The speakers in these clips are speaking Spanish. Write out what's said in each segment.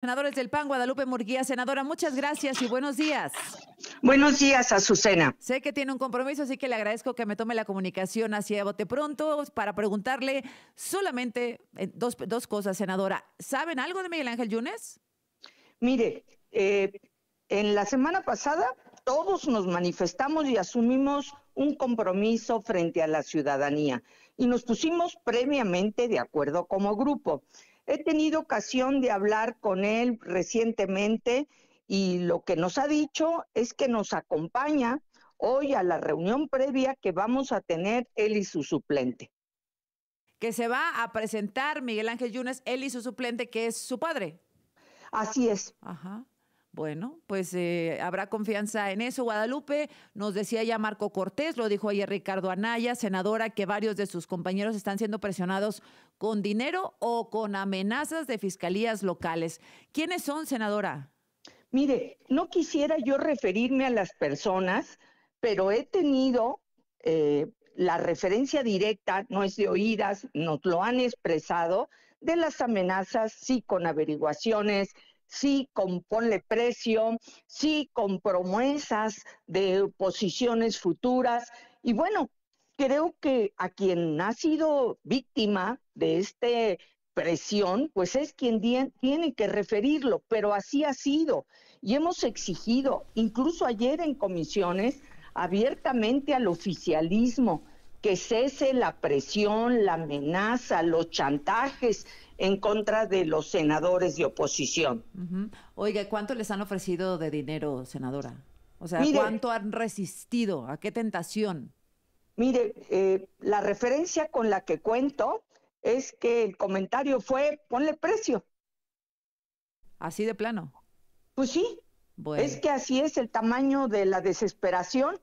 Senadores del PAN, Guadalupe Murguía, senadora, muchas gracias y buenos días. Buenos días, Azucena. Sé que tiene un compromiso, así que le agradezco que me tome la comunicación hacia Bote Pronto para preguntarle solamente eh, dos, dos cosas, senadora. ¿Saben algo de Miguel Ángel Yunes? Mire, eh, en la semana pasada todos nos manifestamos y asumimos un compromiso frente a la ciudadanía y nos pusimos previamente de acuerdo como grupo. He tenido ocasión de hablar con él recientemente y lo que nos ha dicho es que nos acompaña hoy a la reunión previa que vamos a tener él y su suplente. Que se va a presentar Miguel Ángel Yunes, él y su suplente, que es su padre. Así es. Ajá. Bueno, pues eh, habrá confianza en eso. Guadalupe, nos decía ya Marco Cortés, lo dijo ayer Ricardo Anaya, senadora, que varios de sus compañeros están siendo presionados con dinero o con amenazas de fiscalías locales. ¿Quiénes son, senadora? Mire, no quisiera yo referirme a las personas, pero he tenido eh, la referencia directa, no es de oídas, nos lo han expresado, de las amenazas, sí, con averiguaciones, sí con ponle precio, sí con promesas de posiciones futuras. Y bueno, creo que a quien ha sido víctima de esta presión, pues es quien tiene que referirlo, pero así ha sido. Y hemos exigido, incluso ayer en comisiones, abiertamente al oficialismo que cese la presión, la amenaza, los chantajes en contra de los senadores de oposición. Oiga, ¿cuánto les han ofrecido de dinero, senadora? O sea, ¿cuánto han resistido? ¿A qué tentación? Mire, eh, la referencia con la que cuento es que el comentario fue, ponle precio. Así de plano. Pues sí. Es que así es el tamaño de la desesperación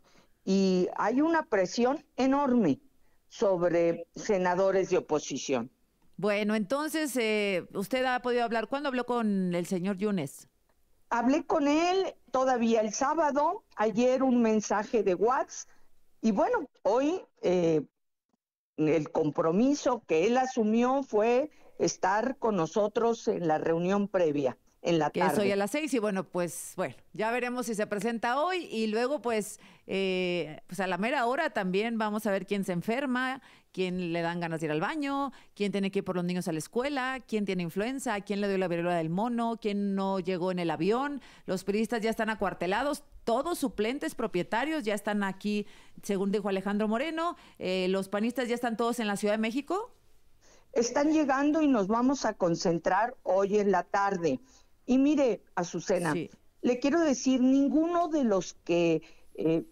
y hay una presión enorme sobre senadores de oposición. Bueno, entonces, eh, ¿usted ha podido hablar? ¿Cuándo habló con el señor Yunes? Hablé con él todavía el sábado, ayer un mensaje de WhatsApp, y bueno, hoy eh, el compromiso que él asumió fue estar con nosotros en la reunión previa en la hoy a las seis y bueno, pues bueno, ya veremos si se presenta hoy y luego pues, eh, pues a la mera hora también vamos a ver quién se enferma, quién le dan ganas de ir al baño, quién tiene que ir por los niños a la escuela, quién tiene influenza, quién le dio la viruela del mono, quién no llegó en el avión, los periodistas ya están acuartelados, todos suplentes propietarios ya están aquí, según dijo Alejandro Moreno, eh, los panistas ya están todos en la Ciudad de México. Están llegando y nos vamos a concentrar hoy en la tarde. Y mire, Azucena, le quiero decir, ninguno de los que eh,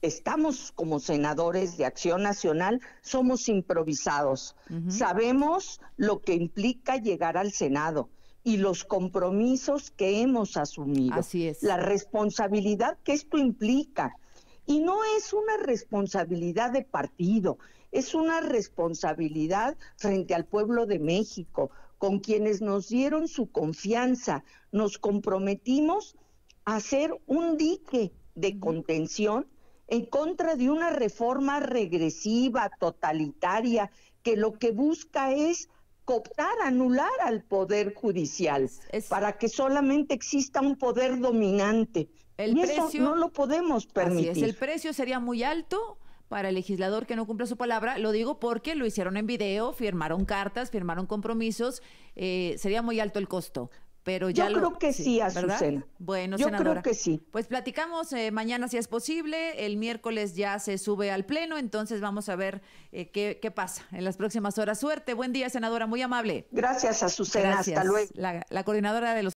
estamos como senadores de Acción Nacional somos improvisados. Sabemos lo que implica llegar al Senado y los compromisos que hemos asumido. Así es. La responsabilidad que esto implica. Y no es una responsabilidad de partido, es una responsabilidad frente al pueblo de México, con quienes nos dieron su confianza, nos comprometimos a hacer un dique de contención en contra de una reforma regresiva, totalitaria, que lo que busca es cooptar, anular al poder judicial, para que solamente exista un poder dominante. El y precio, eso no lo podemos permitir. el precio sería muy alto para el legislador que no cumple su palabra. Lo digo porque lo hicieron en video, firmaron cartas, firmaron compromisos. Eh, sería muy alto el costo. Pero ya Yo creo que sí, Azucena. Bueno, Yo creo que sí. Pues platicamos eh, mañana si es posible. El miércoles ya se sube al pleno, entonces vamos a ver eh, qué, pasa en las próximas horas. Suerte, buen día, senadora, muy amable. Gracias, Azucena. Gracias. Hasta luego. la coordinadora de los